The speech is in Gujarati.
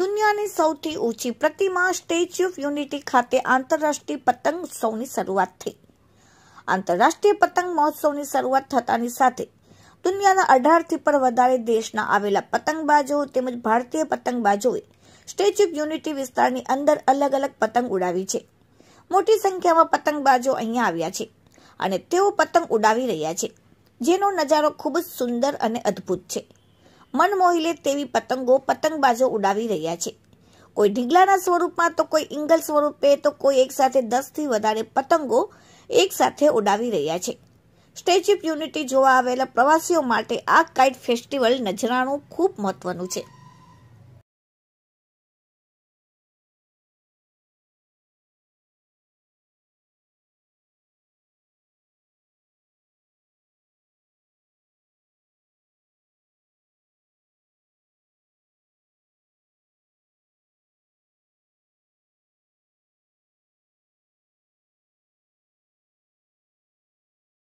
દુનિયાની સૌથી ઊંચી પ્રતિમા સ્ટેચ્યુ ઓફ યુનિટી ખાતે આંતરરાષ્ટ્રીય પતંગ ઉત્સવની શરૂઆત થઈ આંતરરાષ્ટ્રીય પતંગ મહોત્સવની શરૂઆત થતાની સાથે દુનિયાના અઢારથી પણ વધારે દેશના આવેલા પતંગબાજો તેમજ ભારતીય પતંગબાજોએ સ્ટેચ્યુ ઓફ યુનિટી વિસ્તારની અંદર અલગ અલગ પતંગ ઉડાવી છે મોટી સંખ્યામાં પતંગબાજો અહીંયા આવ્યા છે અને તેઓ પતંગ ઉડાવી રહ્યા છે જેનો નજારો ખૂબ જ સુંદર અને અદ્ભુત છે મન મોહિલે તેવી પતંગો પતંગબાજો ઉડાવી રહ્યા છે કોઈ ઢીગલાના સ્વરૂપમાં તો કોઈ ઇંગલ સ્વરૂપે તો કોઈ એકસાથે દસથી વધારે પતંગો એકસાથે ઉડાવી રહ્યા છે સ્ટેચ્યુ ઓફ યુનિટી જોવા આવેલા પ્રવાસીઓ માટે આ કાઇટ ફેસ્ટિવલ નજરાણું ખૂબ મહત્વનું છે